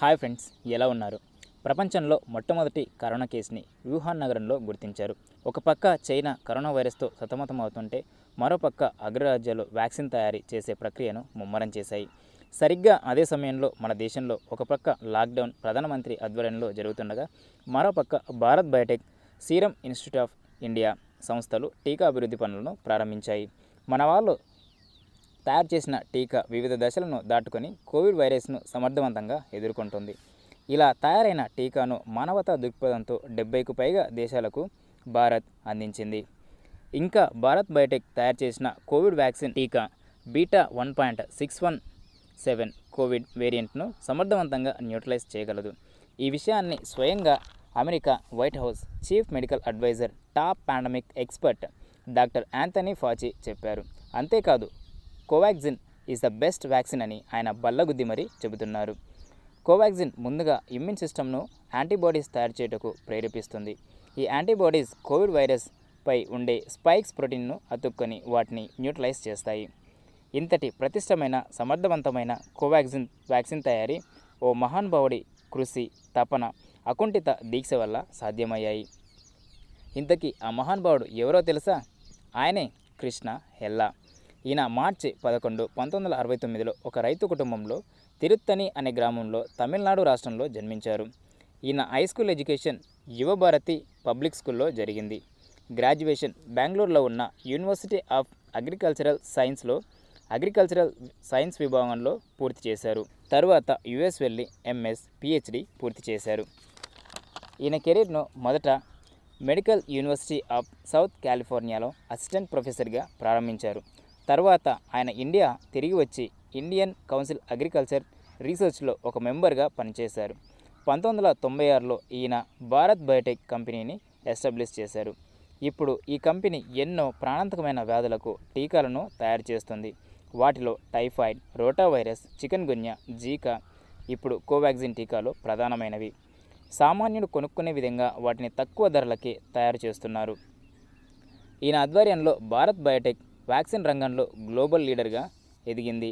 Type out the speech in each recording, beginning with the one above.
hi friends ఎలా ఉన్నారు ప్రపంచంలో మొట్టమొదటి కరోనా కేసుని వ్యూహాన్ నగరంలో గుర్తించారు ఒక పక్క చైనా కరోనా వైరస్తో సతమతమవుతుంటే మరోపక్క అగ్రరాజ్యాలు వ్యాక్సిన్ తయారీ చేసే ప్రక్రియను ముమ్మరం చేశాయి సరిగ్గా అదే సమయంలో మన దేశంలో ఒక పక్క లాక్డౌన్ ప్రధానమంత్రి ఆధ్వర్యంలో జరుగుతుండగా మరోపక్క భారత్ బయోటెక్ సీరం ఇన్స్టిట్యూట్ ఆఫ్ ఇండియా సంస్థలు టీకా అభివృద్ధి పనులను ప్రారంభించాయి మన వాళ్ళు తయారు చేసిన టీకా వివిధ దశలను దాటుకొని కోవిడ్ వైరస్ను సమర్థవంతంగా ఎదుర్కొంటుంది ఇలా తయారైన టీకాను మానవతా దృక్పథంతో డెబ్బైకు పైగా దేశాలకు భారత్ అందించింది ఇంకా భారత్ బయోటెక్ తయారు చేసిన కోవిడ్ వ్యాక్సిన్ టీకా beta one point six one seven Covid వేరియంట్ను సమర్థవంతంగా న్యూట్రలైజ్ చేయగలదు ఈ విషయాన్ని స్వయంగా America White House chief medical advisor top pandemic expert doctor Anthony Fauci చెప్పారు అంతేకాదు Covaxin is the best vaccine అని ఆయన బల్లగుద్ది మరీ చెబుతున్నారు కోవాక్సిన్ ముందుగా ఇమ్యూన్ సిస్టమ్ను యాంటీబాడీస్ తయారు చేయటకు ప్రేరేపిస్తుంది ఈ యాంటీబాడీస్ కోవిడ్ వైరస్ పై ఉండే స్పైక్స్ ప్రోటీన్ను అతుక్కొని వాటిని న్యూట్రలైజ్ చేస్తాయి ఇంతటి ప్రతిష్టమైన సమర్థవంతమైన కోవాక్సిన్ వ్యాక్సిన్ తయారీ ఓ మహానుభావుడి కృషి తపన అకుంఠిత దీక్ష వల్ల సాధ్యమయ్యాయి ఇంతకీ ఆ మహానుభావుడు ఎవరో తెలుసా ఆయనే కృష్ణ హెల్లా ఈయన మార్చి పదకొండు పంతొమ్మిది వందల అరవై తొమ్మిదిలో ఒక రైతు కుటుంబంలో తిరుత్తని అనే గ్రామంలో తమిళనాడు రాష్ట్రంలో జన్మించారు ఈయన high school education Yuvabharathi public స్కూల్లో జరిగింది గ్రాడ్యుయేషన్ బెంగళూరులో ఉన్న యూనివర్సిటీ ఆఫ్ అగ్రికల్చరల్ సైన్స్లో అగ్రికల్చరల్ సైన్స్ విభాగంలో పూర్తి చేశారు తరువాత యుఎస్ వెళ్ళి ఎంఎస్ పిహెచ్డి పూర్తి చేశారు ఈయన కెరీర్ను మొదట మెడికల్ యూనివర్సిటీ ఆఫ్ సౌత్ కాలిఫోర్నియాలో అసిస్టెంట్ ప్రొఫెసర్గా ప్రారంభించారు తర్వాత ఆయన ఇండియా తిరిగి వచ్చి ఇండియన్ కౌన్సిల్ అగ్రికల్చర్ రీసెర్చ్లో ఒక మెంబర్గా పనిచేశారు పంతొమ్మిది వందల తొంభై ఆరులో ఈయన భారత్ బయోటెక్ కంపెనీని ఎస్టాబ్లిష్ చేశారు ఇప్పుడు ఈ కంపెనీ ఎన్నో ప్రాణాంతకమైన వ్యాధులకు టీకాలను తయారు చేస్తుంది వాటిలో typhoid rotavirus chikungunya Zika ఇప్పుడు కోవాక్సిన్ టీకాలు ప్రధానమైనవి సామాన్యుడు కొనుక్కునే విధంగా వాటిని తక్కువ ధరలకే తయారు చేస్తున్నారు ఈయన ఆధ్వర్యంలో భారత్ బయోటెక్ వ్యాక్సిన్ రంగంలో గ్లోబల్ లీడర్గా ఎదిగింది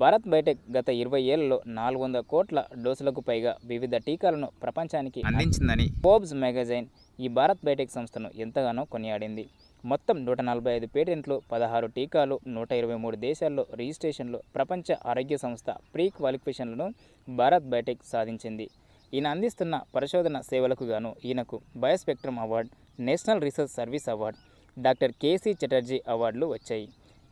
భారత్ బయోటెక్ గత ఇరవై ఏళ్లలో నాలుగు వందల కోట్ల డోసులకు పైగా వివిధ టీకాలను ప్రపంచానికి అందించిందని పోబ్స్ మ్యాగజైన్ ఈ భారత్ బయోటెక్ సంస్థను ఎంతగానో కొనియాడింది మొత్తం నూట నలభై ఐదు పేటెంట్లు పదహారు టీకాలు నూట ఇరవై మూడు దేశాల్లో రిజిస్ట్రేషన్లు ప్రపంచ ఆరోగ్య సంస్థ ప్రీ క్వాలిఫికేషన్లను భారత్ బయోటెక్ సాధించింది ఈయన అందిస్తున్న పరిశోధన సేవలకు గాను ఈయనకు Biospectrum award national research service award doctor K C Chatterjee అవార్డులు వచ్చాయి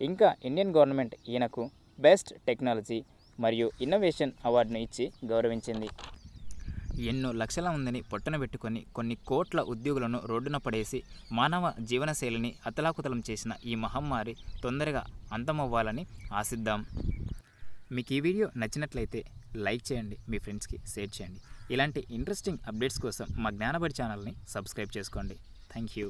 ఇంకా ఇండియన్ గవర్నమెంట్ ఈయనకు బెస్ట్ టెక్నాలజీ మరియు ఇన్నోవేషన్ అవార్డును ఇచ్చి గౌరవించింది ఎన్నో లక్షల మందిని పెట్టుకొని కొన్ని కోట్ల ఉద్యోగులను రోడ్డున పడేసి మానవ జీవనశైలిని అతలాకుతలం చేసిన ఈ మహమ్మారి తొందరగా అంతమవ్వాలని ఆశిద్దాం మీకు ఈ వీడియో నచ్చినట్లయితే లైక్ చేయండి మీ ఫ్రెండ్స్కి షేర్ చేయండి ఇలాంటి ఇంట్రెస్టింగ్ అప్డేట్స్ కోసం మా జ్ఞానబడి ఛానల్ని సబ్స్క్రైబ్ చేసుకోండి థ్యాంక్ యూ